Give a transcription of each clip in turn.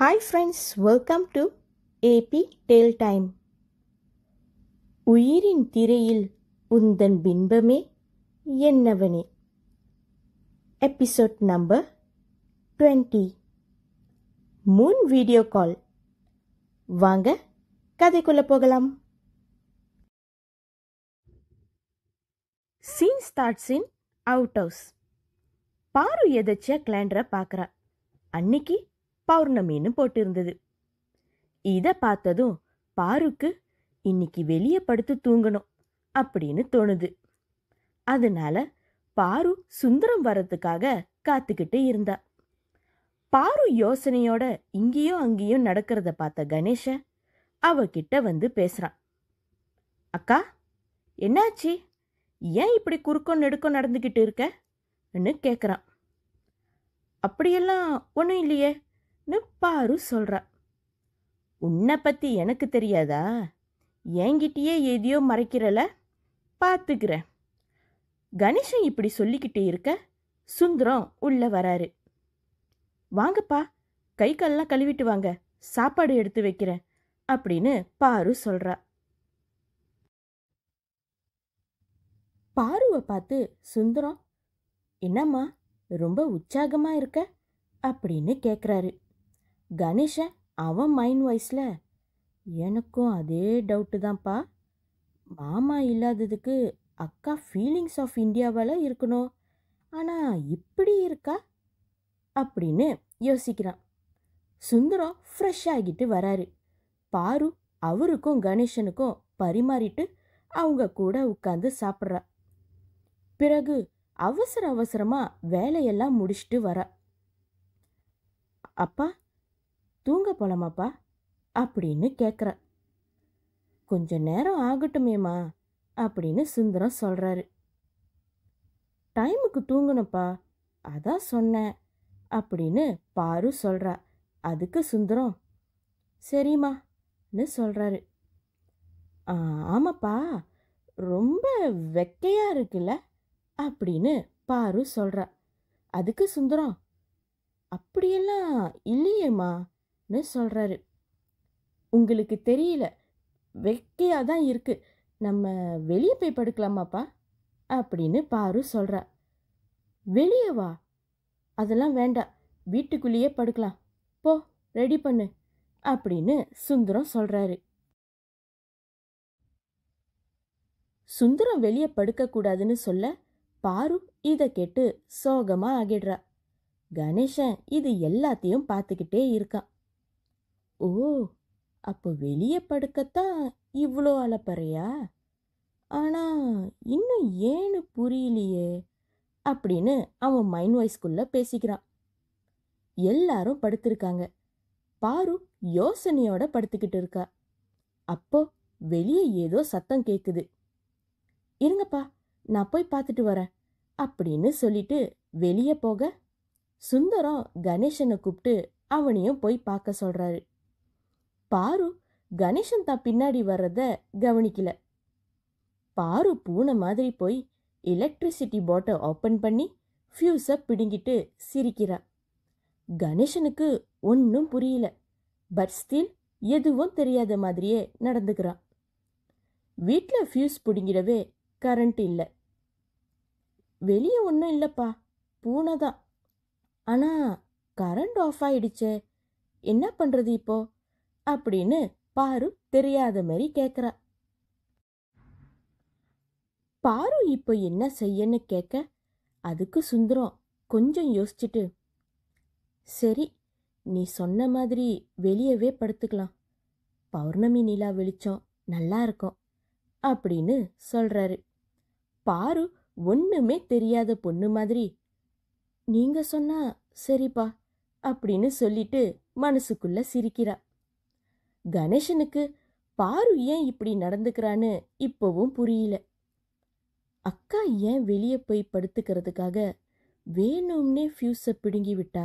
hi friends welcome to AB tale time உயிரின் திரையில் உந்தன் பின்பமே என்னவனே எபிசோட் நம்பர் டுவெண்ட்டி முன் வீடியோ கால் வாங்க கதைக்குள்ள போகலாம் scene starts in out house பாரு எதாச்சியா கிளைண்டரை பார்க்குறா அன்னைக்கு பௌர்ணமின்னு போட்டிருந்தது இதை பார்த்ததும் பாருக்கு இன்னைக்கு வெளியே படுத்து தூங்கணும் அப்படின்னு தோணுது அதனால பாரு சுந்தரம் வர்றதுக்காக காத்துக்கிட்டு இருந்தா பாரு யோசனையோட இங்கேயோ அங்கேயோ நடக்கிறத பார்த்த கணேஷ அவகிட்ட வந்து பேசுறான் அக்கா என்னாச்சு ஏன் இப்படி குறுக்கம் நெடுக்கம் நடந்துக்கிட்டு இருக்கன்னு கேட்குறான் அப்படியெல்லாம் ஒன்றும் இல்லையே ன்னு பாரு சொல்கிறா உன்னை பற்றி எனக்கு தெரியாதா என்கிட்டயே எதையோ மறைக்கிறல பார்த்துக்கிறேன் கணேஷன் இப்படி சொல்லிக்கிட்டு இருக்க சுந்தரம் உள்ளே வராரு வாங்கப்பா கை கால்லாம் கழுவிட்டு வாங்க சாப்பாடு எடுத்து வைக்கிறேன் அப்படின்னு பாரு சொல்கிறா பாருவை பார்த்து சுந்தரம் என்னம்மா ரொம்ப உற்சாகமாக இருக்க அப்படின்னு கேட்குறாரு கணேஷன் அவன் மைண்ட் வாய்ஸில் எனக்கும் அதே டவுட்டு தான்ப்பா மாமா இல்லாததுக்கு அக்கா ஃபீலிங்ஸ் ஆஃப் இந்தியாவால் இருக்கணும் ஆனால் இப்படி இருக்கா அப்படின்னு யோசிக்கிறான் சுந்தரம் ஃப்ரெஷ் ஆகிட்டு வராரு பாரு அவருக்கும் கணேசனுக்கும் பரிமாறிட்டு அவங்க கூட உட்காந்து சாப்பிட்றா பிறகு அவசர அவசரமாக வேலையெல்லாம் முடிச்சுட்டு வரா அப்பா தூங்க போலாமாப்பா அப்படின்னு கேட்குறா கொஞ்ச நேரம் ஆகட்டுமேம்மா அப்படின்னு சுந்தரம் சொல்கிறாரு டைமுக்கு தூங்கணுப்பா அதான் சொன்னேன் அப்படின்னு பாரு சொல்கிறா அதுக்கு சுந்தரம் சரிம்மான்னு சொல்கிறாரு ஆமாப்பா ரொம்ப வெக்கையாக இருக்குல்ல அப்படின்னு பாரு சொல்கிறா அதுக்கு சுந்தரம் அப்படியெல்லாம் இல்லையேம்மா ன்னு சொல்கிறாரு உங்களுக்கு தெரியல வெக்கையாக தான் இருக்குது நம்ம வெளியே போய் படுக்கலாமாப்பா அப்படின்னு பாரு சொல்கிறா வெளியே வா அதெல்லாம் வேண்டாம் வீட்டுக்குள்ளேயே படுக்கலாம் போ ரெடி பண்ணு அப்படின்னு சுந்தரம் சொல்கிறாரு சுந்தரம் வெளியே படுக்கக்கூடாதுன்னு சொல்ல பாரு இதை கேட்டு சோகமாக ஆகிடுறா கணேசன் இது எல்லாத்தையும் பார்த்துக்கிட்டே இருக்கான் ஓ அப்போ வெளியே படுக்கத்தான் இவ்வளோ அலப்பறையா ஆனால் இன்னும் ஏன்னு புரியலையே அப்படின்னு அவன் மைண்ட் வாய்ஸ்குள்ளே பேசிக்கிறான் எல்லாரும் படுத்திருக்காங்க பாரு யோசனையோட படுத்துக்கிட்டு இருக்கா அப்போ வெளியே ஏதோ சத்தம் கேட்குது இருங்கப்பா நான் போய் பார்த்துட்டு வரேன் அப்படின்னு சொல்லிட்டு வெளியே போக சுந்தரம் கணேசனை கூப்பிட்டு அவனையும் போய் பார்க்க சொல்கிறாரு பாரு கணேசன் தான் பின்னாடி வர்றத கவனிக்கல பாரு பூனை மாதிரி போய் எலக்ட்ரிசிட்டி பாட்டை ஓப்பன் பண்ணி ஃப்யூஸை பிடுங்கிட்டு சிரிக்கிறா கணேசனுக்கு ஒன்றும் புரியல பட் ஸ்டில் எதுவும் தெரியாத மாதிரியே நடந்துக்கிறான் வீட்டில் ஃப்யூஸ் பிடுங்கிடவே கரண்ட் இல்லை வெளியே ஒன்றும் இல்லைப்பா பூனை தான் ஆனால் கரண்ட் ஆஃப் ஆயிடுச்சே என்ன பண்ணுறது இப்போது அப்படின்னு பாரு தெரியாத மாதிரி கேட்குறா பாரு இப்போ என்ன செய்யன்னு கேட்க அதுக்கு சுந்தரம் கொஞ்சம் யோசிச்சுட்டு சரி நீ சொன்ன மாதிரி வெளியவே படுத்துக்கலாம் பௌர்ணமி நிலா வெளிச்சம் நல்லா இருக்கும் அப்படின்னு சொல்கிறாரு பாரு ஒன்றுமே தெரியாத பொண்ணு மாதிரி நீங்கள் சொன்னா சரிப்பா அப்படின்னு சொல்லிட்டு மனசுக்குள்ள சிரிக்கிறா கணேசனுக்கு பாரு ஏன் இப்படி நடந்துக்கிறான்னு இப்போவும் புரியல அக்கா ஏன் வெளியே போய் படுத்துக்கிறதுக்காக வேணும்னே ஃபியூஸை பிடுங்கி விட்டா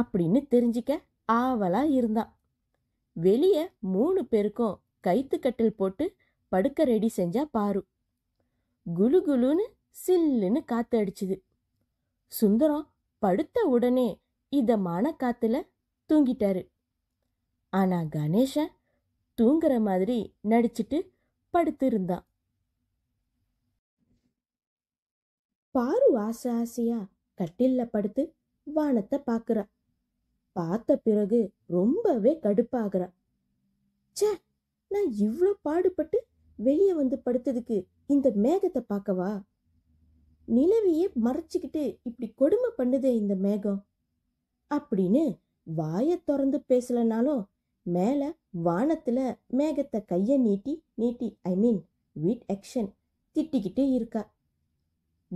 அப்படின்னு தெரிஞ்சிக்க ஆவலா இருந்தான் வெளியே மூணு பேருக்கும் கைத்துக்கட்டில் போட்டு படுக்க ரெடி செஞ்சா பாரு குலு குலுன்னு சில்லுன்னு காத்து அடிச்சுது சுந்தரம் படுத்த உடனே இதமான காத்துல தூங்கிட்டாரு ஆனால் கணேஷன் தூங்குற மாதிரி நடிச்சிட்டு படுத்து இருந்தான் பாரு ஆசை ஆசையா கட்டில்ல படுத்து வானத்தை பார்க்குறா பார்த்த பிறகு ரொம்பவே கடுப்பாகிறா சே நான் இவ்வளோ பாடுபட்டு வெளியே வந்து படுத்ததுக்கு இந்த மேகத்தை பார்க்கவா நிலவியே மறைச்சிக்கிட்டு இப்படி கொடுமை பண்ணுதே இந்த மேகம் அப்படின்னு வாயை திறந்து பேசலனாலும் மேலே வானத்தில் மேகத்தை கையை நீட்டி நீட்டி ஐ மீன் வீட் ஆக்ஷன் திட்டிக்கிட்டே இருக்கா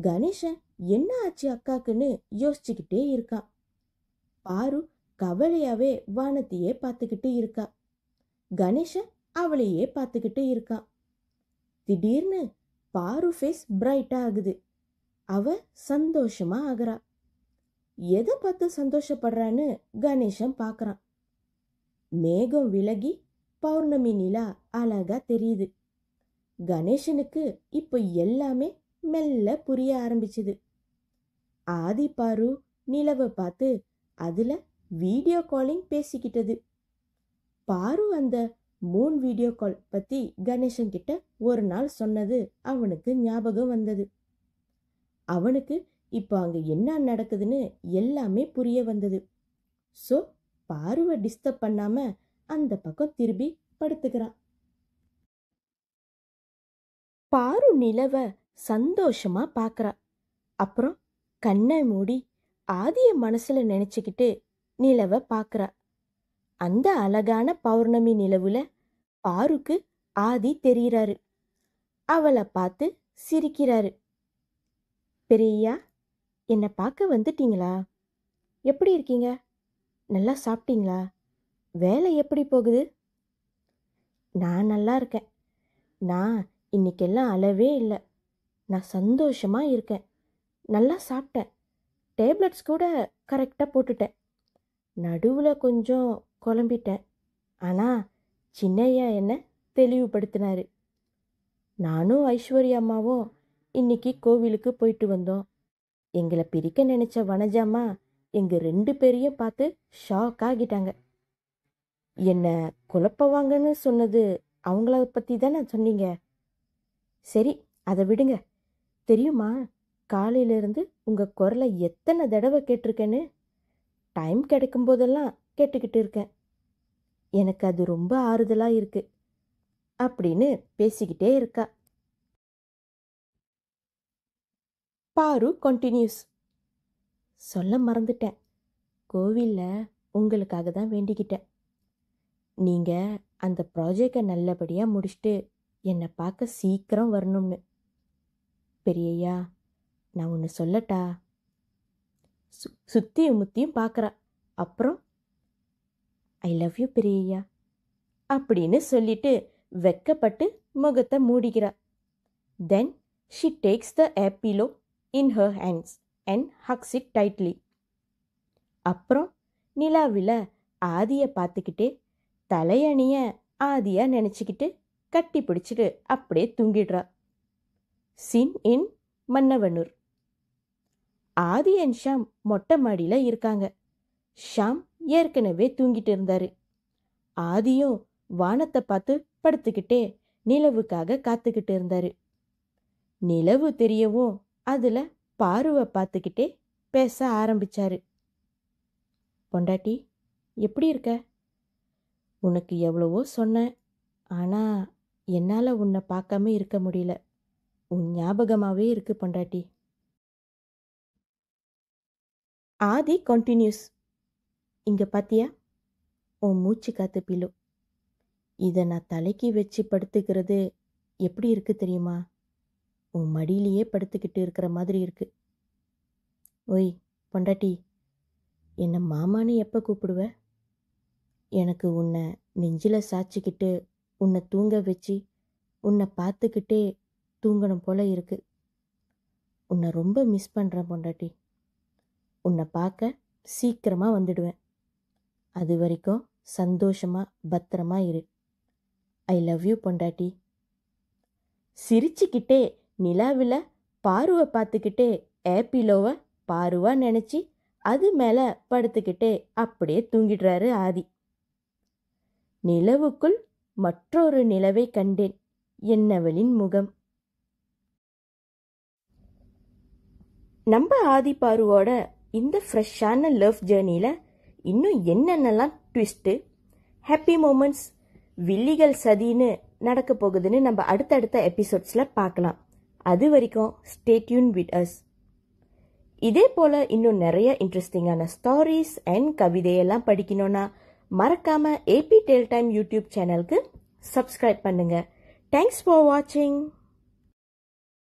கணேசன் என்ன ஆச்சு அக்காக்குன்னு யோசிச்சுக்கிட்டே இருக்கான் பாரு கவலையாவே வானத்தையே பார்த்துக்கிட்டு இருக்கா கணேசன் அவளையே பார்த்துக்கிட்டு இருக்கான் திடீர்னு பாரு ஃபேஸ் பிரைட்டா ஆகுது அவ சந்தோஷமா ஆகுறா எதை பார்த்து சந்தோஷப்படுறான்னு கணேசன் பார்க்குறான் மேகம் விலகி பௌர்ணமி நிலா அழகா தெரியுது கணேசனுக்கு இப்போ எல்லாமே மெல்ல புரிய ஆரம்பிச்சுது ஆதி பாரு நிலவை பார்த்து அதுல வீடியோ காலிங் பேசிக்கிட்டது பாரு அந்த மூன் வீடியோ கால் பத்தி கணேசன் கிட்ட ஒரு நாள் சொன்னது அவனுக்கு ஞாபகம் வந்தது அவனுக்கு இப்போ அங்க என்ன நடக்குதுன்னு எல்லாமே புரிய வந்தது ஸோ பார்வை டிஸ்டர்ப் பண்ணாம அந்த பக்கம் திரும்பி படுத்துக்கிறான் பாரு நிலவ சந்தோஷமா பார்க்குறா அப்புறம் கண்ணை மூடி ஆதிய மனசில் நினச்சிக்கிட்டு நிலவை பார்க்குறா அந்த அழகான பௌர்ணமி நிலவுல பாருக்கு ஆதி தெரிகிறாரு அவளை பார்த்து சிரிக்கிறாரு பெரியா என்னை பார்க்க வந்துட்டீங்களா எப்படி இருக்கீங்க நல்லா சாப்பிட்டீங்களா வேலை எப்படி போகுது நான் நல்லா இருக்கேன் நான் இன்றைக்கெல்லாம் அளவே இல்லை நான் சந்தோஷமாக இருக்கேன் நல்லா சாப்பிட்டேன் டேப்லெட்ஸ் கூட கரெக்டாக போட்டுட்டேன் நடுவில் கொஞ்சம் குழம்பிட்டேன் ஆனால் சின்னையா என்னை தெளிவுபடுத்தினார் நானும் ஐஸ்வர்யா அம்மாவும் இன்றைக்கி கோவிலுக்கு போயிட்டு வந்தோம் எங்களை பிரிக்க நினச்ச வனஜாமா எங்கள் ரெண்டு பேரையும் பார்த்து ஷாக் ஆகிட்டாங்க என்ன குழப்ப வாங்கன்னு சொன்னது அவங்கள பற்றி தானே சொன்னீங்க சரி அதை விடுங்க தெரியுமா காலையிலேருந்து உங்கள் குரலை எத்தனை தடவை கேட்டிருக்கேன்னு டைம் கிடைக்கும் போதெல்லாம் கேட்டுக்கிட்டு இருக்கேன் எனக்கு அது ரொம்ப ஆறுதலாக இருக்கு அப்படின்னு பேசிக்கிட்டே இருக்கா பாரு கண்டினியூஸ் சொல்ல மறந்துட்டேன் கோவிலில் உங்களுக்காக தான் வேண்டிக்கிட்டேன் நீங்கள் அந்த ப்ராஜெக்டை நல்லபடியாக முடிச்சுட்டு என்னை பார்க்க சீக்கிரம் வரணும்னு பெரியய்யா நான் ஒன்று சொல்லட்டா சு சுத்தியும் முத்தியும் பார்க்குறா அப்புறம் ஐ லவ் யூ பெரியய்யா அப்படின்னு சொல்லிட்டு வெக்கப்பட்டு முகத்தை மூடிக்கிறா then she takes the pillow in her hands and hugs it tightly அப்புறம் நிலாவில் ஆதியை பார்த்துக்கிட்டு தலையணிய ஆதியாக நினச்சிக்கிட்டு கட்டி பிடிச்சிட்டு அப்படியே தூங்கிடுறா scene in Mannavanur Aadhi and Sham மொட்டை மாடியில் இருக்காங்க ஷாம் ஏற்கனவே தூங்கிட்டு இருந்தார் ஆதியும் வானத்தை பார்த்து படுத்துக்கிட்டே நிலவுக்காக காத்துக்கிட்டு இருந்தார் நிலவு தெரியவும் அதில் பாருவை பார்த்துக்கிட்டே பேச ஆரம்பித்தார் பொண்டாட்டி எப்படி இருக்க உனக்கு எவ்வளவோ சொன்னேன் ஆனால் என்னால் உன்னை பார்க்காம இருக்க முடியல உன் ஞாபகமாகவே இருக்கு பொண்டாட்டி ஆதி கண்டினியூஸ் இங்கே பார்த்தியா உன் மூச்சு காத்து பிலோ இதை நான் தலைக்கு வச்சு படுத்துக்கிறது எப்படி இருக்கு தெரியுமா உன் மடியிலேயே படுத்துக்கிட்டு இருக்கிற மாதிரி இருக்கு ஒய் பொண்டாட்டி என்னை மாமான்னு எப்போ கூப்பிடுவ எனக்கு உன்னை நெஞ்சில் சாச்சிக்கிட்டு உன்னை தூங்க வச்சு உன்னை பார்த்துக்கிட்டே தூங்கணும் போல இருக்கு உன்னை ரொம்ப மிஸ் பண்ணுறேன் பொண்டாட்டி உன்னை பார்க்க சீக்கிரமாக வந்துடுவேன் அது வரைக்கும் சந்தோஷமாக பத்திரமா இரு ஐ லவ் யூ பொண்டாட்டி சிரிச்சுக்கிட்டே நிலாவில் பாருவை பார்த்துக்கிட்டே ஏப்பிலோவை பாருவா நினச்சி அது மேலே படுத்துக்கிட்டே அப்படியே தூங்கிடுறாரு ஆதி நிலவுக்குள் மற்றொரு நிலவை கண்டேன் என்னவளின் முகம் நம்ம ஆதி பாருவோட இந்த ஃப்ரெஷ்ஷான லவ் ஜேர்னியில் இன்னும் என்னென்னலாம் ட்விஸ்ட்டு ஹாப்பி மூமெண்ட்ஸ் வில்லிகள் சதின்னு நடக்க போகுதுன்னு நம்ம அடுத்தடுத்த எபிசோட்ஸில் பார்க்கலாம் அது வரைக்கும் ஸ்டேட்யூன் வித் அஸ் இதே போல் இன்னும் நிறைய இன்ட்ரெஸ்டிங்கான ஸ்டோரிஸ் அண்ட் கவிதையெல்லாம் படிக்கணும்னா மறக்காமல் ஏபி டெல் டைம் யூடியூப் சேனலுக்கு சப்ஸ்கிரைப் பண்ணுங்கள் தேங்க்ஸ் ஃபார் வாட்சிங்